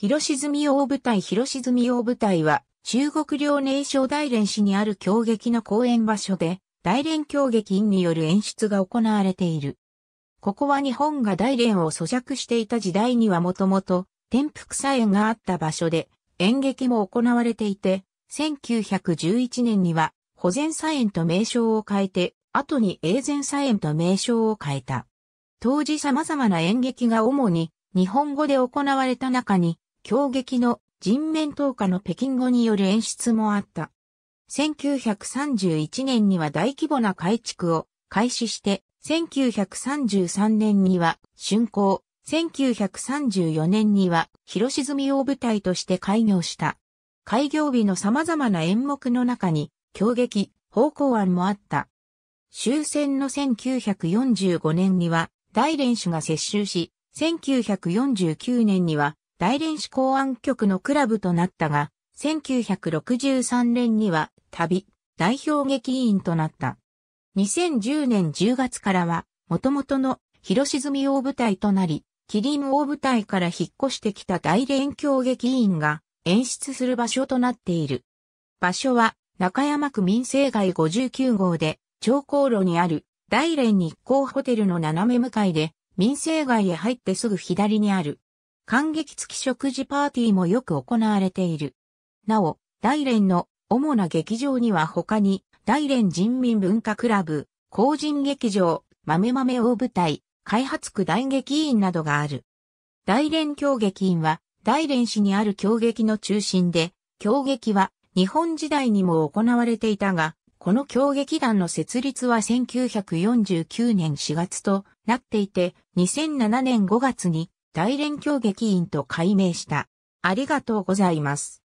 広沈み大舞台広沈み大舞台は、中国領内省大連市にある狂劇の公演場所で、大連狂劇員による演出が行われている。ここは日本が大連を咀嚼していた時代にはもともと、天福茶園があった場所で、演劇も行われていて、1911年には、保全茶園と名称を変えて、後に永全茶園と名称を変えた。当時様々な演劇が主に日本語で行われた中に、京撃の人面投下の北京語による演出もあった。1931年には大規模な改築を開始して、1933年には竣工、1934年には広沈みを舞台として開業した。開業日の様々な演目の中に、京撃、方向案もあった。終戦の1945年には、大連種が接収し、1949年には大連市公安局のクラブとなったが、1963年には旅、代表劇員となった。2010年10月からは、元々の広沈み大舞台となり、キリン大舞台から引っ越してきた大連協劇員が演出する場所となっている。場所は中山区民生街59号で長高路にある大連日光ホテルの斜め向かいで民生街へ入ってすぐ左にある感激付き食事パーティーもよく行われている。なお、大連の主な劇場には他に、大連人民文化クラブ、工人劇場、豆豆大舞台、開発区大劇院などがある。大連京劇院は、大連市にある京劇の中心で、京劇は日本時代にも行われていたが、この京劇団の設立は1949年4月となっていて、2007年5月に大連協劇員と改名した。ありがとうございます。